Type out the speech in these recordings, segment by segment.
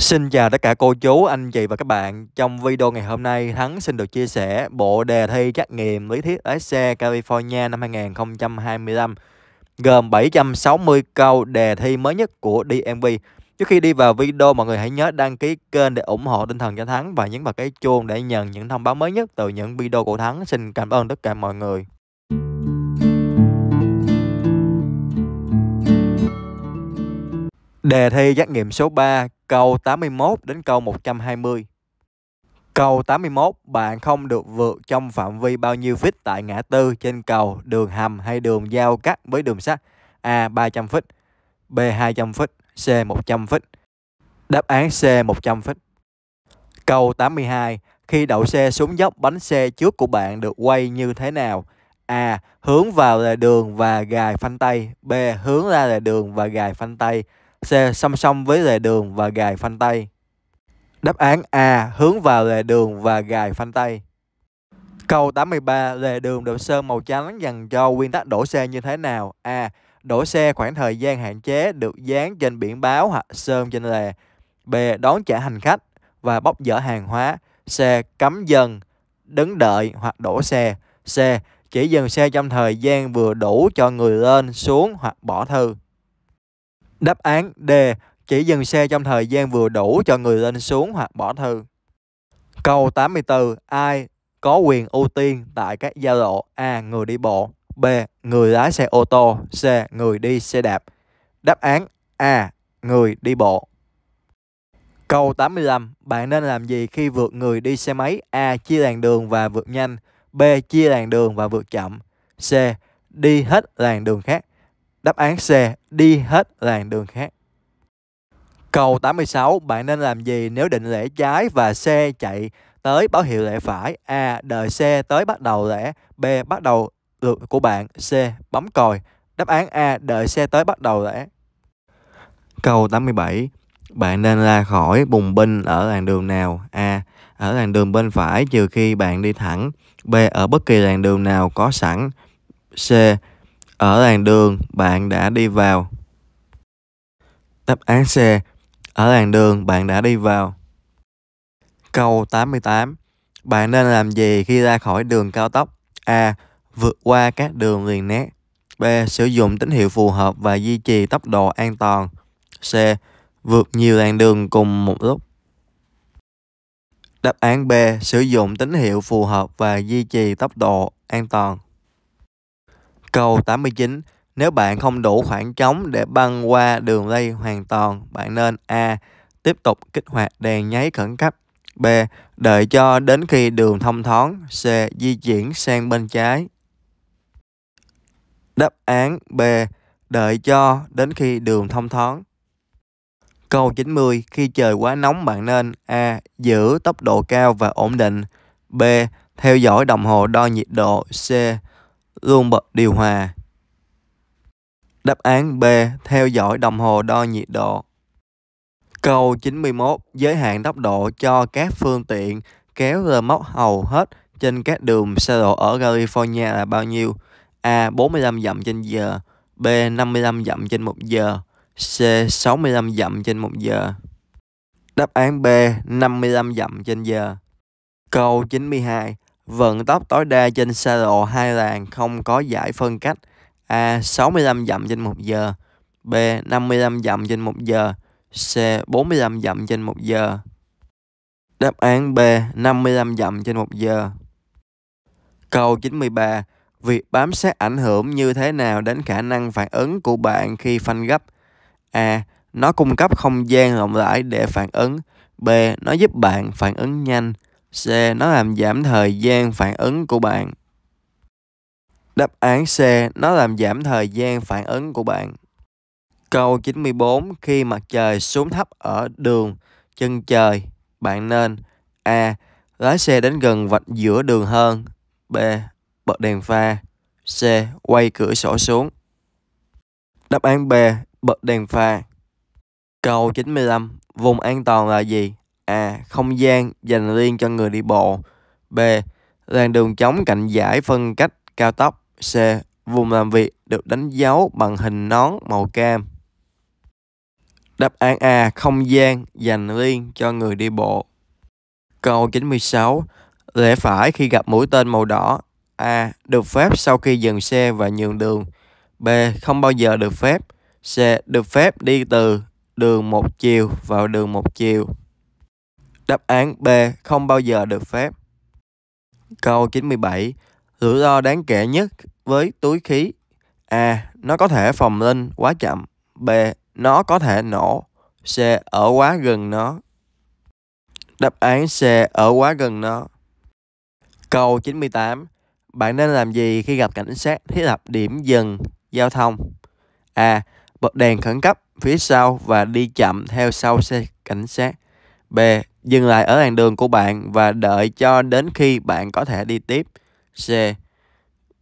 Xin chào tất cả cô chú, anh chị và các bạn. Trong video ngày hôm nay, Thắng xin được chia sẻ bộ đề thi trắc nghiệm lý thuyết lái xe California năm 2025 gồm 760 câu đề thi mới nhất của DMV. Trước khi đi vào video, mọi người hãy nhớ đăng ký kênh để ủng hộ tinh thần cho Thắng và nhấn vào cái chuông để nhận những thông báo mới nhất từ những video của Thắng. Xin cảm ơn tất cả mọi người. Đề thi trắc nghiệm số 3 câu 81 đến câu 120. Câu 81, bạn không được vượt trong phạm vi bao nhiêu feet tại ngã tư trên cầu, đường hầm hay đường giao cắt với đường sắt? A. 300 feet B. 200 feet C. 100 feet Đáp án C. 100 feet Câu 82, khi đậu xe xuống dốc bánh xe trước của bạn được quay như thế nào? A. Hướng vào là đường và gài phanh tay B. Hướng ra là đường và gài phanh tay C. Song song với lề đường và gài phanh tay. Đáp án A. Hướng vào lề đường và gài phanh tay. Câu 83. Lề đường được sơn màu trắng dành cho nguyên tắc đổ xe như thế nào? A. Đổ xe khoảng thời gian hạn chế được dán trên biển báo hoặc sơn trên lề. B. Đón trả hành khách và bóc dỡ hàng hóa. C. Cấm dần, đứng đợi hoặc đổ xe. C. Chỉ dừng xe trong thời gian vừa đủ cho người lên, xuống hoặc bỏ thư. Đáp án D. Chỉ dừng xe trong thời gian vừa đủ cho người lên xuống hoặc bỏ thư. Câu 84. Ai có quyền ưu tiên tại các giao lộ A. Người đi bộ B. Người lái xe ô tô C. Người đi xe đạp Đáp án A. Người đi bộ Câu 85. Bạn nên làm gì khi vượt người đi xe máy? A. Chia làn đường và vượt nhanh B. Chia làn đường và vượt chậm C. Đi hết làn đường khác Đáp án C, đi hết làn đường khác. Câu 86, bạn nên làm gì nếu định lẽ trái và xe chạy tới báo hiệu lẽ phải? A. Đợi xe tới bắt đầu lẽ. B. Bắt đầu lượt của bạn. C. Bấm còi. Đáp án A. Đợi xe tới bắt đầu lẽ. Câu 87. Bạn nên ra khỏi bùng binh ở làn đường nào? A. Ở làn đường bên phải trừ khi bạn đi thẳng. B. Ở bất kỳ làn đường nào có sẵn. C. Ở làn đường, bạn đã đi vào. Đáp án C. Ở làn đường, bạn đã đi vào. Câu 88. Bạn nên làm gì khi ra khỏi đường cao tốc? A. Vượt qua các đường liền nét. B. Sử dụng tín hiệu phù hợp và duy trì tốc độ an toàn. C. Vượt nhiều làn đường cùng một lúc. Đáp án B. Sử dụng tín hiệu phù hợp và duy trì tốc độ an toàn. Câu 89. Nếu bạn không đủ khoảng trống để băng qua đường lây hoàn toàn, bạn nên A. Tiếp tục kích hoạt đèn nháy khẩn cấp. B. Đợi cho đến khi đường thông thoáng. C. Di chuyển sang bên trái. Đáp án B. Đợi cho đến khi đường thông thoáng. Câu 90. Khi trời quá nóng bạn nên A. Giữ tốc độ cao và ổn định. B. Theo dõi đồng hồ đo nhiệt độ. C gồm bật điều hòa. Đáp án B. Theo dõi đồng hồ đo nhiệt độ. Câu 91. Giới hạn tốc độ cho các phương tiện kéo rơ móc hầu hết trên các đường xe độ ở California là bao nhiêu? A. 45 dặm trên giờ B. 55 dặm trên 1 giờ C. 65 dặm trên 1 giờ Đáp án B. 55 dặm trên giờ Câu 92 vận tốc tối đa trên xa lộ hai làn không có giải phân cách A. 65 dặm trên 1 giờ B. 55 dặm trên 1 giờ C. 45 dặm trên 1 giờ Đáp án B. 55 dặm trên 1 giờ Câu 93 Việc bám sát ảnh hưởng như thế nào đến khả năng phản ứng của bạn khi phanh gấp? A. Nó cung cấp không gian rộng rãi để phản ứng B. Nó giúp bạn phản ứng nhanh C. Nó làm giảm thời gian phản ứng của bạn. Đáp án C. Nó làm giảm thời gian phản ứng của bạn. Câu 94. Khi mặt trời xuống thấp ở đường chân trời, bạn nên A. Lái xe đến gần vạch giữa đường hơn. B. Bật đèn pha. C. Quay cửa sổ xuống. Đáp án B. Bật đèn pha. Câu 95. Vùng an toàn là gì? A. Không gian dành riêng cho người đi bộ B. Làn đường chống cạnh giải phân cách cao tốc C. Vùng làm việc được đánh dấu bằng hình nón màu cam Đáp án A. Không gian dành riêng cho người đi bộ Câu 96 Lẽ phải khi gặp mũi tên màu đỏ A. Được phép sau khi dừng xe và nhường đường B. Không bao giờ được phép C. Được phép đi từ đường một chiều vào đường một chiều Đáp án B không bao giờ được phép. Câu 97. Rủi ro đáng kể nhất với túi khí. A. Nó có thể phòng lên quá chậm. B. Nó có thể nổ. C. Ở quá gần nó. Đáp án C. Ở quá gần nó. Câu 98. Bạn nên làm gì khi gặp cảnh sát thiết lập điểm dừng giao thông? A. Bật đèn khẩn cấp phía sau và đi chậm theo sau xe cảnh sát. B. Dừng lại ở làn đường của bạn và đợi cho đến khi bạn có thể đi tiếp. C.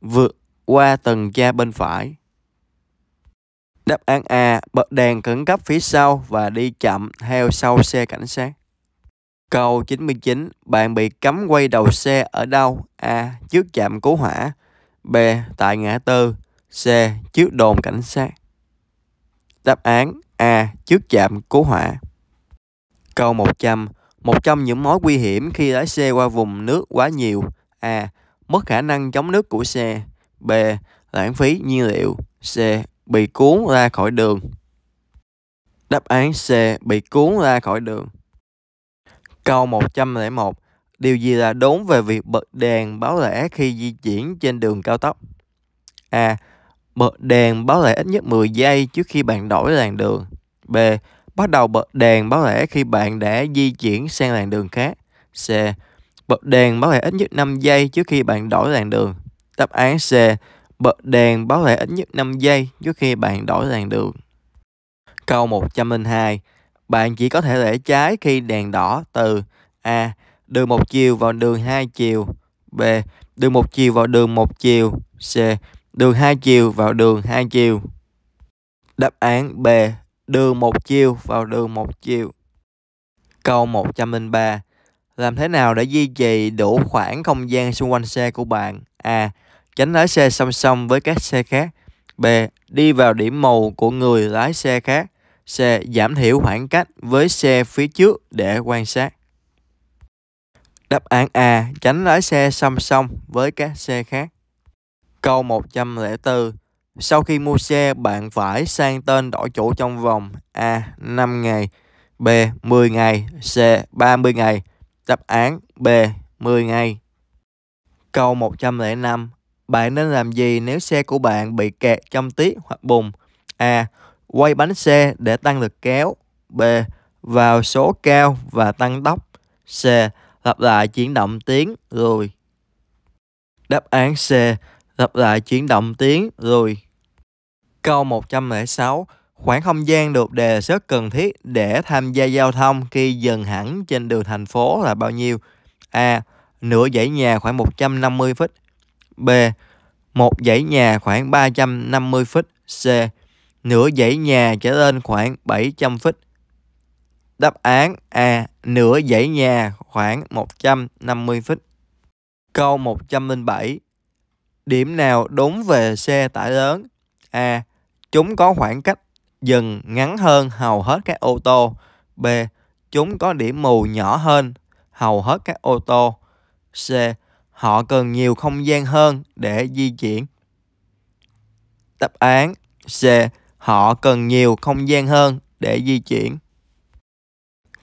Vượt qua tầng tra bên phải. Đáp án A. Bật đèn khẩn cấp phía sau và đi chậm theo sau xe cảnh sát. Câu 99. Bạn bị cấm quay đầu xe ở đâu? A. Trước chạm cứu hỏa. B. Tại ngã tư. C. Trước đồn cảnh sát. Đáp án A. Trước chạm cứu hỏa. Câu 100. 100 những mối nguy hiểm khi lái xe qua vùng nước quá nhiều. A. Mất khả năng chống nước của xe. B. Lãng phí nhiên liệu. C. Bị cuốn ra khỏi đường. Đáp án C. Bị cuốn ra khỏi đường. Câu 101. Điều gì là đúng về việc bật đèn báo lẻ khi di chuyển trên đường cao tốc? A. Bật đèn báo lẻ ít nhất 10 giây trước khi bạn đổi làn đường. B bắt đầu bật đèn báo lẻ khi bạn đã di chuyển sang làn đường khác. C. Bật đèn báo lẻ ít nhất 5 giây trước khi bạn đổi làn đường. Đáp án C. Bật đèn báo lẻ ít nhất 5 giây trước khi bạn đổi làn đường. Câu 102. Bạn chỉ có thể rẽ trái khi đèn đỏ từ A. Đường một chiều vào đường hai chiều. B. Đường một chiều vào đường một chiều. C. Đường hai chiều vào đường hai chiều. Đáp án B đường một chiều vào đường một chiều. Câu 103. Làm thế nào để duy trì đủ khoảng không gian xung quanh xe của bạn? A. Tránh lái xe song song với các xe khác. B. Đi vào điểm màu của người lái xe khác. C. Giảm thiểu khoảng cách với xe phía trước để quan sát. Đáp án A. Tránh lái xe song song với các xe khác. Câu 104. Sau khi mua xe, bạn phải sang tên đổi chủ trong vòng A. 5 ngày B. 10 ngày C. 30 ngày Đáp án B. 10 ngày Câu 105 Bạn nên làm gì nếu xe của bạn bị kẹt trong tiết hoặc bùn? A. Quay bánh xe để tăng lực kéo B. Vào số cao và tăng tốc C. Lặp lại chuyển động tiếng rồi Đáp án C. Lặp lại chuyển động tiếng rồi câu 106, khoảng không gian được đề xuất cần thiết để tham gia giao thông khi dừng hẳn trên đường thành phố là bao nhiêu? A. Nửa dãy nhà khoảng 150 feet. B. Một dãy nhà khoảng 350 feet. C. Nửa dãy nhà trở lên khoảng 700 feet. Đáp án A. Nửa dãy nhà khoảng 150 feet. Câu 107. Điểm nào đúng về xe tải lớn? A. Chúng có khoảng cách dừng ngắn hơn hầu hết các ô tô. B. Chúng có điểm mù nhỏ hơn hầu hết các ô tô. C. Họ cần nhiều không gian hơn để di chuyển. Đáp án C. Họ cần nhiều không gian hơn để di chuyển.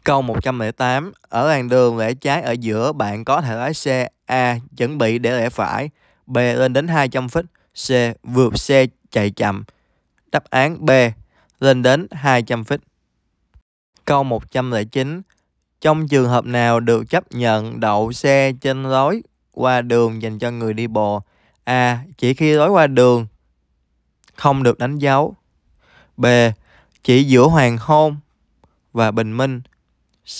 Câu 108. Ở làn đường rẽ trái ở giữa bạn có thể lái xe A. Chuẩn bị để rẽ phải. B. Lên đến 200 feet. C. Vượt xe chạy chậm. Đáp án B lên đến 200 feet. Câu 109 Trong trường hợp nào được chấp nhận đậu xe trên lối qua đường dành cho người đi bộ? A. Chỉ khi lối qua đường không được đánh dấu. B. Chỉ giữa hoàng hôn và bình minh. C.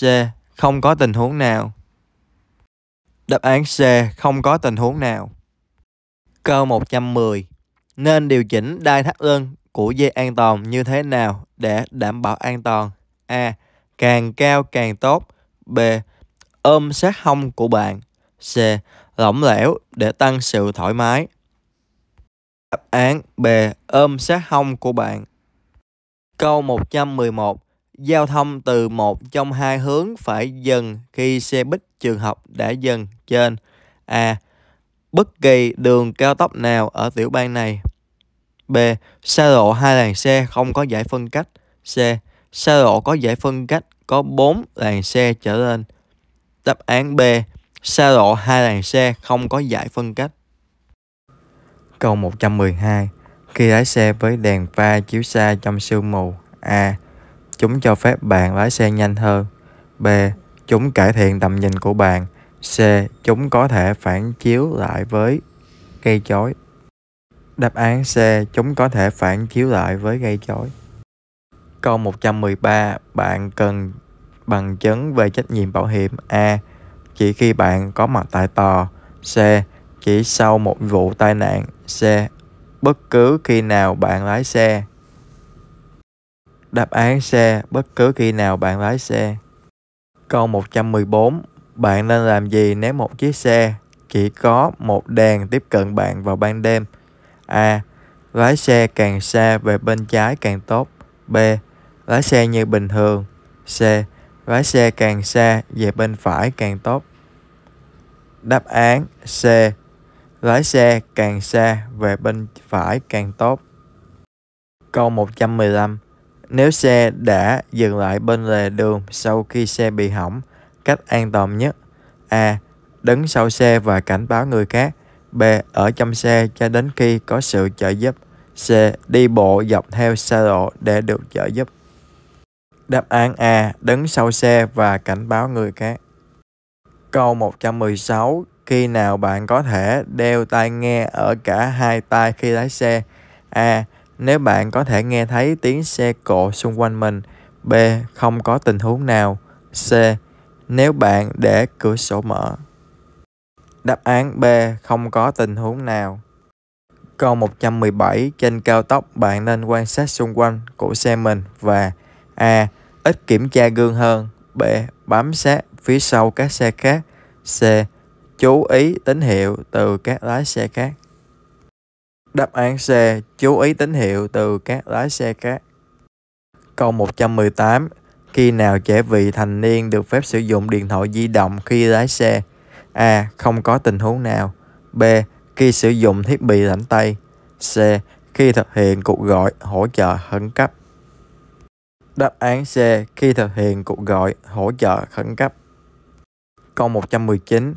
Không có tình huống nào. Đáp án C. Không có tình huống nào. Câu 110. Nên điều chỉnh đai thắt lưng của dây an toàn như thế nào để đảm bảo an toàn? A. Càng cao càng tốt. B. Ôm sát hông của bạn. C. Lỏng lẻo để tăng sự thoải mái. Đáp án B. Ôm sát hông của bạn. Câu 111. Giao thông từ một trong hai hướng phải dừng khi xe buýt trường học đã dừng trên. A. Bất kỳ đường cao tốc nào ở tiểu bang này B. Xa lộ hai làn xe không có giải phân cách. C. Xa lộ có giải phân cách có 4 làn xe trở lên. Đáp án B. Xa lộ hai làn xe không có giải phân cách. Câu 112. Khi lái xe với đèn pha chiếu xa trong sương mù. A. Chúng cho phép bạn lái xe nhanh hơn. B. Chúng cải thiện tầm nhìn của bạn. C. Chúng có thể phản chiếu lại với cây chối. Đáp án C, chúng có thể phản chiếu lại với gây chói. Câu 113, bạn cần bằng chứng về trách nhiệm bảo hiểm A. Chỉ khi bạn có mặt tại tòa. C. Chỉ sau một vụ tai nạn. C. Bất cứ khi nào bạn lái xe. Đáp án C. Bất cứ khi nào bạn lái xe. Câu 114. Bạn nên làm gì nếu một chiếc xe chỉ có một đèn tiếp cận bạn vào ban đêm? A. Lái xe càng xa về bên trái càng tốt. B. Lái xe như bình thường. C. Lái xe càng xa về bên phải càng tốt. Đáp án C. Lái xe càng xa về bên phải càng tốt. Câu 115. Nếu xe đã dừng lại bên lề đường sau khi xe bị hỏng, cách an toàn nhất A. Đứng sau xe và cảnh báo người khác. B. Ở trong xe cho đến khi có sự trợ giúp. C. Đi bộ dọc theo xe lộ để được trợ giúp. Đáp án A. Đứng sau xe và cảnh báo người khác. Câu 116. Khi nào bạn có thể đeo tai nghe ở cả hai tai khi lái xe? A. Nếu bạn có thể nghe thấy tiếng xe cộ xung quanh mình. B. Không có tình huống nào. C. Nếu bạn để cửa sổ mở. Đáp án B không có tình huống nào. Câu 117 trên cao tốc bạn nên quan sát xung quanh của xe mình và A. Ít kiểm tra gương hơn B. Bám sát phía sau các xe khác C. Chú ý tín hiệu từ các lái xe khác Đáp án C. Chú ý tín hiệu từ các lái xe khác Câu 118 Khi nào trẻ vị thành niên được phép sử dụng điện thoại di động khi lái xe? A. Không có tình huống nào. B. Khi sử dụng thiết bị rảnh tay. C. Khi thực hiện cuộc gọi hỗ trợ khẩn cấp. Đáp án C. Khi thực hiện cuộc gọi hỗ trợ khẩn cấp. Câu 119.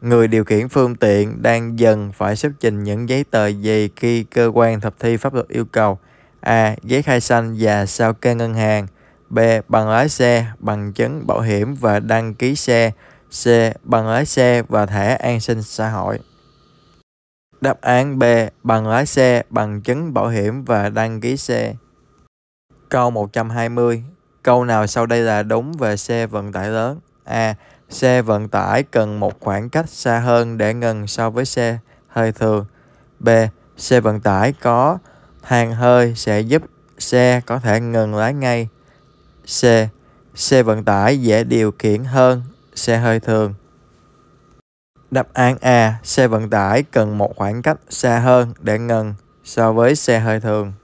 Người điều khiển phương tiện đang dần phải xuất trình những giấy tờ gì khi cơ quan thực thi pháp luật yêu cầu? A. Giấy khai sinh và sao kê ngân hàng. B. Bằng lái xe, bằng chứng bảo hiểm và đăng ký xe C. Bằng lái xe và thẻ an sinh xã hội. Đáp án B. Bằng lái xe, bằng chứng bảo hiểm và đăng ký xe. Câu 120. Câu nào sau đây là đúng về xe vận tải lớn? A. Xe vận tải cần một khoảng cách xa hơn để ngừng so với xe hơi thường. B. Xe vận tải có hàng hơi sẽ giúp xe có thể ngừng lái ngay. C. Xe vận tải dễ điều khiển hơn xe hơi thường. Đáp án A, xe vận tải cần một khoảng cách xa hơn để ngừng so với xe hơi thường.